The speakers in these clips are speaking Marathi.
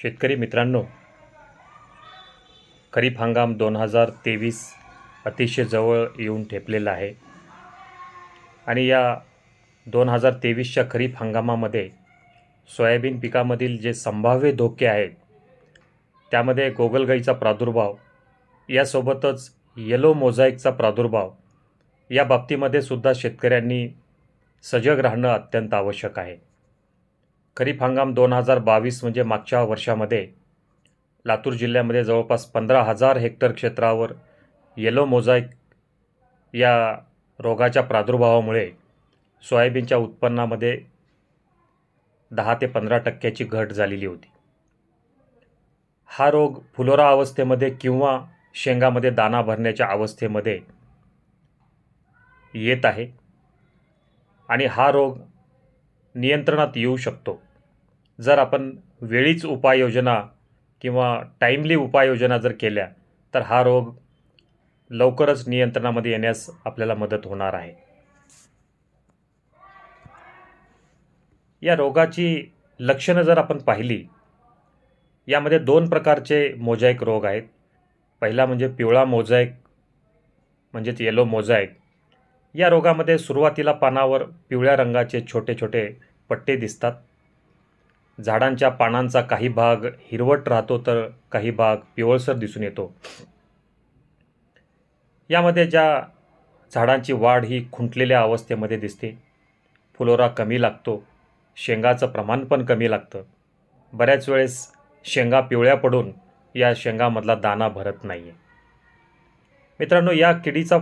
शेतकरी मित्रांनो खरीप हंगाम दोन हजार तेवीस अतिशय जवळ येऊन ठेपलेला आहे आणि या दोन हजार तेवीसच्या खरीप हंगामामध्ये सोयाबीन पिकामधील जे संभाव्य धोके आहेत त्यामध्ये गोगलगाईचा प्रादुर्भाव यासोबतच येलो मोझाईकचा प्रादुर्भाव या बाबतीमध्ये सुद्धा शेतकऱ्यांनी सजग राहणं अत्यंत आवश्यक आहे खरीप हंगाम दोन हजार बावीस म्हणजे मागच्या वर्षामध्ये लातूर जिल्ह्यामध्ये जवळपास पंधरा हजार हेक्टर क्षेत्रावर येलो मोजाईक या रोगाच्या प्रादुर्भावामुळे सोयाबीनच्या उत्पन्नामध्ये दहा ते पंधरा टक्क्याची घट झालेली होती हा रोग फुलोरा अवस्थेमध्ये किंवा शेंगामध्ये दाना भरण्याच्या अवस्थेमध्ये येत आहे आणि हा रोग नियंत्रणात येऊ शकतो जर आपण वेळीच उपाययोजना किंवा टाईमली उपाययोजना जर केल्या तर हा रोग लवकरच नियंत्रणामध्ये येण्यास आपल्याला मदत होणार आहे या रोगाची लक्षणं जर आपण पाहिली यामध्ये दोन प्रकारचे मोजायक रोग आहेत पहिला म्हणजे पिवळा मोजायक म्हणजेच येलो मोजायक या रोगामध्ये सुरुवातीला पानावर पिवळ्या रंगाचे छोटे छोटे पट्टे दिसतात झाडांच्या पानांचा काही भाग हिरवट राहतो तर काही भाग पिवळसर दिसून येतो यामध्ये ज्या झाडांची वाढ ही खुंटलेल्या अवस्थेमध्ये दिसते फुलोरा कमी लागतो शेंगाचं प्रमाण पण कमी लागतं बऱ्याच वेळेस शेंगा पिवळ्या पडून या शेंगामधला दाना भरत नाही आहे मित्रांनो या किडीचा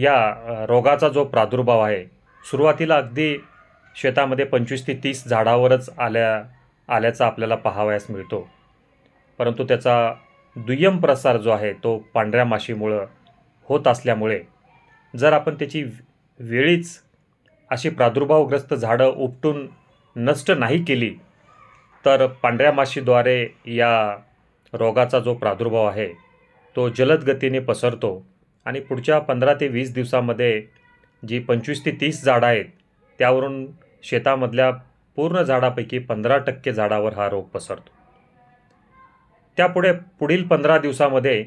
या रोगाचा जो प्रादुर्भाव आहे सुरुवातीला अगदी शेतामध्ये पंचवीस ते तीस झाडावरच आल्या आल्याचा आपल्याला पाहावयास मिळतो परंतु त्याचा दुय्यम प्रसार जो आहे तो पांढऱ्या माशीमुळं होत असल्यामुळे जर आपण त्याची वेळीच अशी प्रादुर्भावग्रस्त झाडं उपटून नष्ट नाही केली तर पांढऱ्या माशीद्वारे या रोगाचा जो प्रादुर्भाव आहे तो जलद गतीने पसरतो आणि पुढच्या पंधरा ते वीस दिवसामध्ये जी पंचवीस ते तीस झाडं आहेत त्यावरून शेतामधल्या पूर्ण झाडापैकी पंधरा टक्के झाडावर हा रोग पसरतो त्यापुढे पुढील पंधरा दिवसामध्ये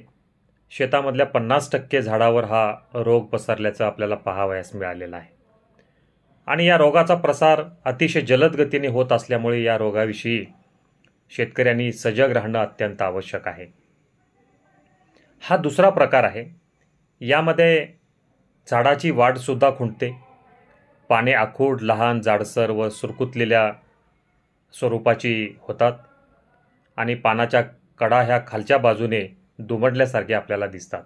शेतामधल्या पन्नास टक्के झाडावर हा रोग पसरल्याचं आपल्याला पाहावयास मिळालेला आहे आणि या रोगाचा प्रसार अतिशय जलद गतीने होत असल्यामुळे या रोगाविषयी शेतकऱ्यांनी सजग राहणं अत्यंत आवश्यक आहे हा दुसरा प्रकार आहे यामध्ये झाडाची वाढसुद्धा खुंटते पाने आखूड लहान जाडसर व सुरकुतलेल्या स्वरूपाची होतात आणि पानाच्या कडा ह्या खालच्या बाजूने दुमडल्यासारखे आपल्याला दिसतात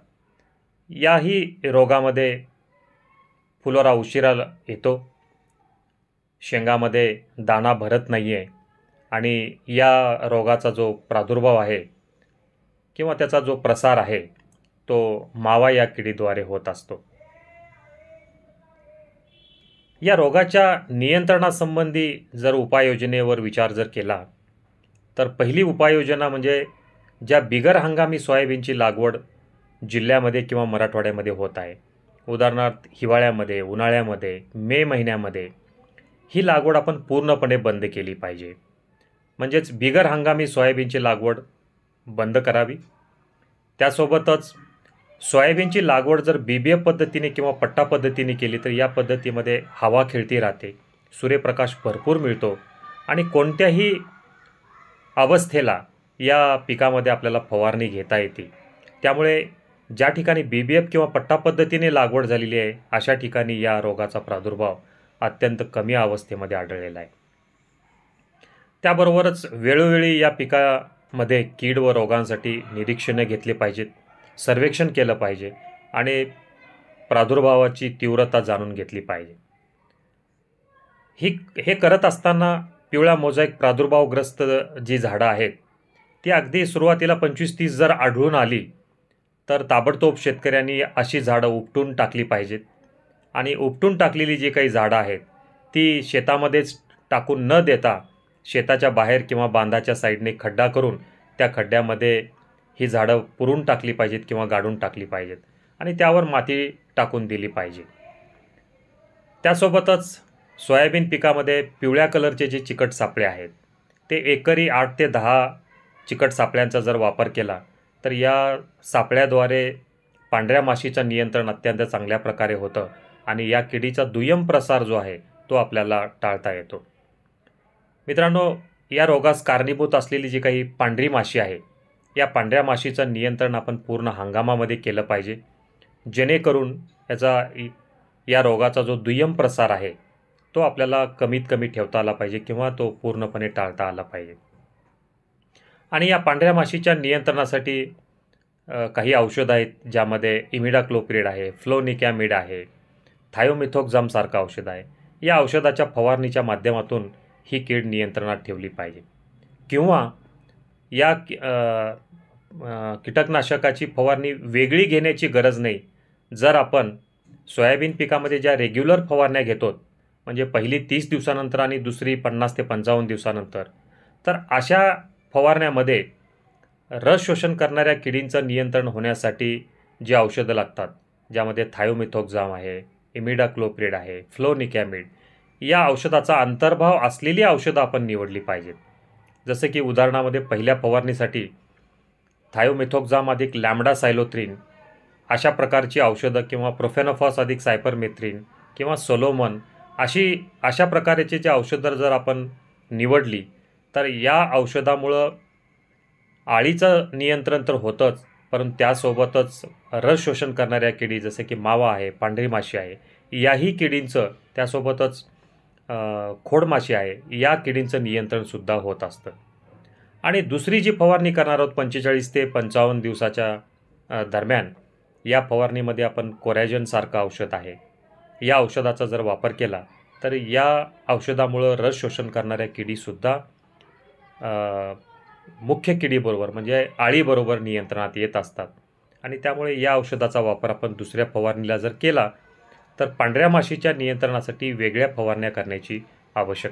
याही रोगामध्ये फुलोरा उशिरा येतो शेंगामध्ये दाणा भरत नाही आहे आणि या रोगाचा जो प्रादुर्भाव आहे किंवा त्याचा जो प्रसार आहे तो मावा या किडीद्वारे होत असतो या रोगाच्या नियंत्रणासंबंधी जर उपाययोजनेवर विचार जर केला तर पहिली उपाययोजना म्हणजे ज्या बिगर हंगामी सोयाबीनची लागवड जिल्ह्यामध्ये किंवा मराठवाड्यामध्ये होत आहे उदाहरणार्थ हिवाळ्यामध्ये उन्हाळ्यामध्ये मे महिन्यामध्ये ही लागवड आपण पूर्णपणे बंद केली पाहिजे म्हणजेच बिगर हंगामी सोयाबीनची लागवड बंद करावी त्यासोबतच सोयाबीनची लागवड जर एफ पद्धतीने किंवा पट्टा पद्धतीने केली तर या पद्धतीमध्ये हवा खेळती राहते सूर्यप्रकाश भरपूर मिळतो आणि कोणत्याही अवस्थेला या पिकामध्ये आपल्याला फवारणी घेता येते त्यामुळे ज्या ठिकाणी बी बी एफ किंवा पट्टा पद्धतीने लागवड झालेली आहे अशा ठिकाणी या रोगाचा प्रादुर्भाव अत्यंत कमी अवस्थेमध्ये आढळलेला आहे त्याबरोबरच वेळोवेळी या पिकामध्ये कीड व रोगांसाठी निरीक्षणे घेतली पाहिजेत सर्वेक्षण केलं पाहिजे आणि प्रादुर्भावाची तीव्रता जाणून घेतली पाहिजे ही हे करत असताना पिवळा एक प्रादुर्भावग्रस्त जी झाडं आहेत ती अगदी सुरुवातीला पंचवीस तीस जर आढळून आली तर ताबडतोब शेतकऱ्यांनी अशी झाडं उपटून टाकली पाहिजेत आणि उपटून टाकलेली जी काही झाडं आहेत ती शेतामध्येच टाकून न देता शेताच्या बाहेर किंवा बांधाच्या साईडने खड्डा करून त्या खड्ड्यामध्ये ही झाडं पुरून टाकली पाहिजेत किंवा गाडून टाकली पाहिजेत आणि त्यावर माती टाकून दिली पाहिजे त्यासोबतच सोयाबीन पिकामध्ये पिवळ्या कलरचे जे चिकट सापळे आहेत ते एकरी आठ ते दहा चिकट सापळ्यांचा जर वापर केला तर या सापळ्याद्वारे पांढऱ्या माशीचं नियंत्रण अत्यंत चांगल्या प्रकारे होतं आणि या किडीचा दुय्यम प्रसार जो आहे तो आपल्याला टाळता येतो मित्रांनो या रोगास कारणीभूत असलेली जी काही पांढरी माशी आहे या पांढऱ्या माशीचं नियंत्रण आपण पूर्ण हंगामामध्ये केलं पाहिजे जेणेकरून याचा या रोगाचा जो दुय्यम प्रसार आहे तो आपल्याला कमीत कमी ठेवता आला पाहिजे किंवा तो पूर्णपणे टाळता आला पाहिजे आणि या पांढऱ्या माशीच्या नियंत्रणासाठी काही औषधं आहेत ज्यामध्ये इमिडाक्लोपिरिड आहे फ्लोनिकॅमिड आहे थायोमिथोक्झामसारखं औषध आहे या औषधाच्या फवारणीच्या माध्यमातून ही कीड नियंत्रणात ठेवली पाहिजे किंवा या कीटकनाशकाची फवारणी वेगळी घेण्याची गरज नाही जर आपण सोयाबीन पिकामध्ये ज्या रेग्युलर फवारण्या घेतो म्हणजे पहिली तीस दिवसानंतर आणि दुसरी पन्नास ते पंचावन्न दिवसानंतर तर अशा फवारण्यामध्ये रस शोषण करणाऱ्या किडींचं नियंत्रण होण्यासाठी जी औषधं लागतात ज्यामध्ये थायोमिथोक्झाम आहे इमिडाक्लोप्रिड आहे फ्लोनिकॅमिड या औषधाचा अंतर्भाव असलेली औषधं आपण निवडली पाहिजेत जसे की उदाहरणामध्ये पहिल्या फवारणीसाठी थायोमेथोक्झाम अधिक लॅमडा सायलोथ्रीन अशा प्रकारची औषधं किंवा प्रोफेनोफॉस अधिक सायपरमेथ्रीन किंवा सोलोमन अशी अशा प्रकारचे जे औषधं जर आपण निवडली तर या औषधामुळं आळीचं नियंत्रण तर होतंच परंतु त्यासोबतच रस शोषण करणाऱ्या किडी जसे की मावा आहे पांढरी माशी आहे याही किडींचं त्यासोबतच खोडमाशी आहे या किडींचं नियंत्रणसुद्धा होत असतं आणि दुसरी जी फवारणी करणार आहोत पंचेचाळीस ते पंचावन्न दिवसाच्या दरम्यान या फवारणीमध्ये आपण कोरॅजनसारखं औषध आहे या औषधाचा जर वापर केला तर या औषधामुळं रस शोषण करणाऱ्या किडीसुद्धा मुख्य किडीबरोबर म्हणजे आळीबरोबर नियंत्रणात येत असतात आणि त्यामुळे या औषधाचा वापर आपण दुसऱ्या फवारणीला जर केला तर पांढऱ्या माशीच्या नियंत्रणासाठी वेगळ्या फवारण्या करण्याची आवश्यकता